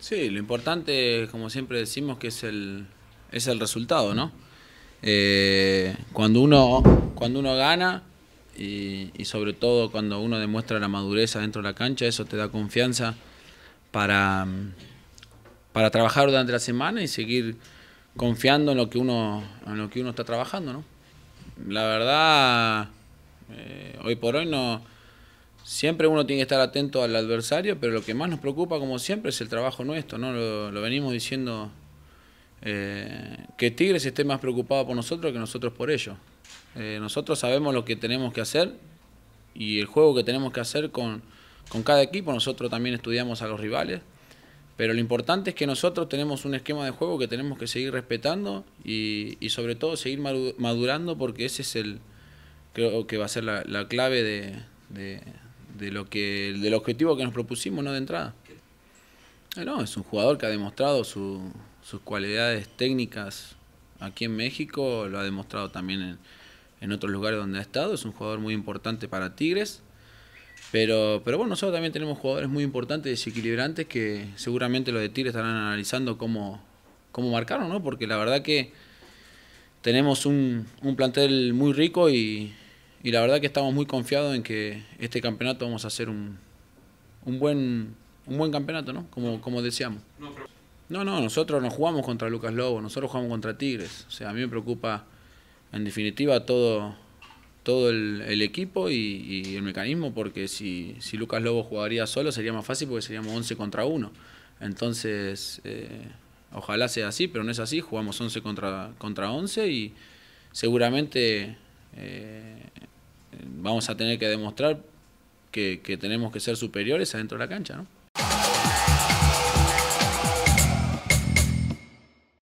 Sí, lo importante, como siempre decimos, que es el, es el resultado, ¿no? Eh, cuando, uno, cuando uno gana y, sobre todo cuando uno demuestra la madurez dentro de la cancha, eso te da confianza para, para trabajar durante la semana y seguir confiando en lo que uno, en lo que uno está trabajando, ¿no? La verdad, eh, hoy por hoy no Siempre uno tiene que estar atento al adversario, pero lo que más nos preocupa, como siempre, es el trabajo nuestro, ¿no? Lo, venimos diciendo eh, que Tigres esté más preocupado por nosotros que nosotros por ellos. Eh, nosotros sabemos lo que tenemos que hacer y el juego que tenemos que hacer con, cada equipo. Nosotros también estudiamos a los rivales. Pero lo importante es que nosotros tenemos un esquema de juego que tenemos que seguir respetando y, sobre todo seguir madurando porque ese es el, creo que va a ser la, clave de de lo que, del objetivo que nos propusimos, ¿no? De entrada. No, es un jugador que ha demostrado sus cualidades técnicas aquí en México, lo ha demostrado también en, otros lugares donde ha estado, es un jugador muy importante para Tigres, pero, pero bueno, nosotros también tenemos jugadores muy importantes, desequilibrantes, que seguramente los de Tigres estarán analizando cómo, cómo marcaron, ¿no? porque la verdad que tenemos un plantel muy rico y, y la verdad que estamos muy confiados en que este campeonato vamos a hacer un, buen, un buen campeonato, ¿no? Como, como deseamos. No, no, nosotros no jugamos contra Lucas Lobo, nosotros jugamos contra Tigres. O sea, a mí me preocupa en definitiva todo, todo el, equipo y, el mecanismo, porque si, Lucas Lobo jugaría solo sería más fácil porque seríamos 11 contra 1. Entonces, eh, ojalá sea así, pero no es así, jugamos 11 contra, contra 11 y seguramente... Eh, vamos a tener que demostrar que, tenemos que ser superiores adentro de la cancha, ¿no?